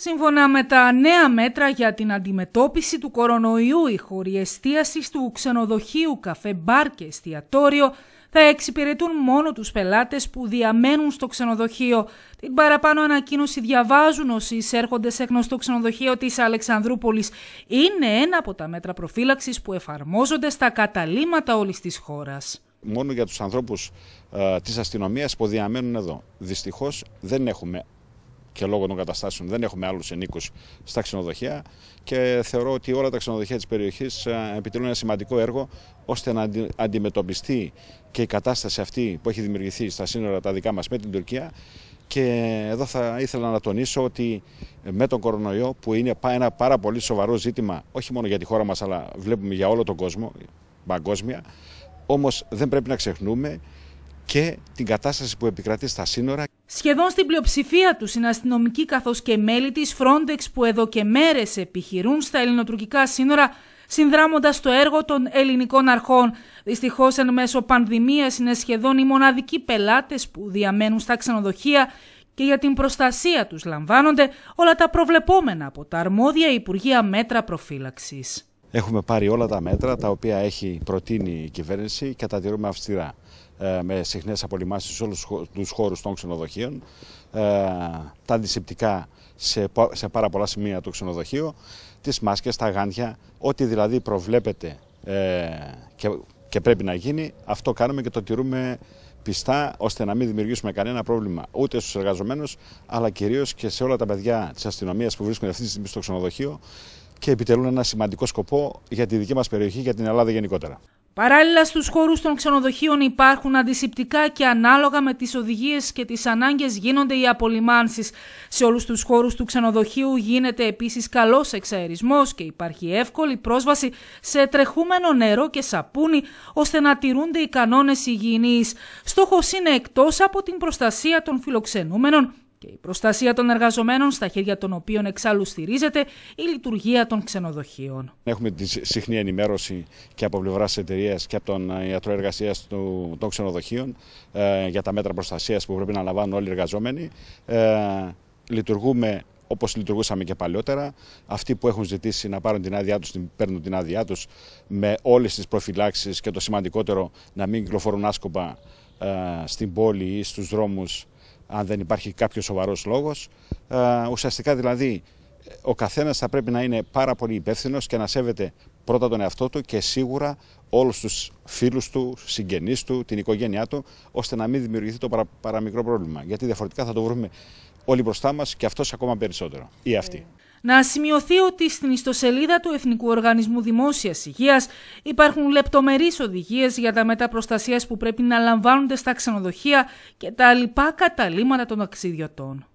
Σύμφωνα με τα νέα μέτρα για την αντιμετώπιση του κορονοϊού, η χώροι εστίασης του ξενοδοχείου, καφέ, μπαρ και εστιατόριο θα εξυπηρετούν μόνο τους πελάτες που διαμένουν στο ξενοδοχείο. Την παραπάνω ανακοίνωση διαβάζουν όσοι εισέρχονται σε γνωστό ξενοδοχείο της Αλεξανδρούπολης. Είναι ένα από τα μέτρα προφύλαξης που εφαρμόζονται στα καταλήματα όλης της χώρας. Μόνο για τους ανθρώπους ε, της αστυνομίας που διαμένουν εδώ. Δυστυχώς δεν έχουμε και λόγω των καταστάσεων δεν έχουμε άλλους ενίκους στα ξενοδοχεία και θεωρώ ότι όλα τα ξενοδοχεία της περιοχής ε, επιτελούν ένα σημαντικό έργο ώστε να αντιμετωπιστεί και η κατάσταση αυτή που έχει δημιουργηθεί στα σύνορα τα δικά μας με την Τουρκία. Και εδώ θα ήθελα να τονίσω ότι με τον κορονοϊό, που είναι ένα πάρα πολύ σοβαρό ζήτημα, όχι μόνο για τη χώρα μας, αλλά βλέπουμε για όλο τον κόσμο, παγκόσμια, όμως δεν πρέπει να ξεχνούμε και την κατάσταση που επικρατεί στα σύνορα. Σχεδόν στην πλειοψηφία τους αστυνομικοί καθώς και μέλη της Frontex που εδώ και μέρες επιχειρούν στα ελληνοτουρκικά σύνορα συνδράμοντας το έργο των ελληνικών αρχών. Δυστυχώς εν μέσω πανδημίας είναι σχεδόν οι μοναδικοί πελάτες που διαμένουν στα ξενοδοχεία και για την προστασία τους λαμβάνονται όλα τα προβλεπόμενα από τα αρμόδια Υπουργεία Μέτρα Προφύλαξης. Έχουμε πάρει όλα τα μέτρα τα οποία έχει προτείνει η κυβέρνηση και τα τηρούμε αυστηρά. Ε, με συχνές απολυμάσεις σε όλους τους χώρους των ξενοδοχείων, ε, τα αντισηπτικά σε, πάρα πολλά σημεία του ξενοδοχείου, τις μάσκες, τα γάντια, ό,τι δηλαδή προβλέπεται ε, και, και πρέπει να γίνει, αυτό κάνουμε και το τηρούμε πιστά ώστε να μην δημιουργήσουμε κανένα πρόβλημα ούτε στους εργαζομένους, αλλά κυρίως και σε όλα τα παιδιά της αστυνομίας που βρίσκονται αυτή τη στιγμή στο ξενοδοχείο και επιτελούν ένα σημαντικό σκοπό για τη δική μας περιοχή, για την Ελλάδα γενικότερα. Παράλληλα στους χώρους των ξενοδοχείων υπάρχουν αντισηπτικά και ανάλογα με τις οδηγίες και τις ανάγκες γίνονται οι απολυμάνσεις. Σε όλους τους χώρους του ξενοδοχείου γίνεται επίσης καλός εξαερισμός και υπάρχει εύκολη πρόσβαση σε τρεχούμενο νερό και σαπούνι ώστε να τηρούνται οι κανόνες υγιεινής. Στόχος είναι εκτός από την προστασία των φιλοξενούμενων και η προστασία των εργαζομένων στα χέρια των οποίων εξάλλου στηρίζεται η λειτουργία των ξενοδοχείων. Έχουμε τη συχνή ενημέρωση και από πλευράς τη εταιρείας και από τον ε, ιατρό εργασίας των ξενοδοχείων ε, για τα μέτρα προστασίας που πρέπει να λαμβάνουν όλοι οι εργαζόμενοι. Ε, λειτουργούμε όπως λειτουργούσαμε και παλιότερα. Αυτοί που έχουν ζητήσει να πάρουν την άδειά τους, την παίρνουν την άδειά τους με όλες τις προφυλάξεις και το σημαντικότερο να μην κυκλοφορούν άσκοπα ε, στην πόλη ή στους δρόμους αν δεν υπάρχει κάποιος σοβαρός λόγος. Ε, ουσιαστικά δηλαδή ο καθένας θα πρέπει να είναι πάρα πολύ υπεύθυνος και να σέβεται πρώτα τον εαυτό του και σίγουρα όλους τους φίλους του, συγγενείς του, την οικογένειά του, ώστε να μην δημιουργηθεί το παρα, παραμικρό πρόβλημα. Γιατί διαφορετικά θα το βρούμε όλοι μπροστά μας και αυτός ακόμα περισσότερο ή αυτή. Να σημειωθεί ότι στην ιστοσελίδα του Εθνικού Οργανισμού Δημόσιας Υγείας υπάρχουν λεπτομερείς οδηγίες για τα μεταπροστασίες που πρέπει να λαμβάνονται στα ξενοδοχεία και τα λοιπά καταλήματα των ταξιδιωτών.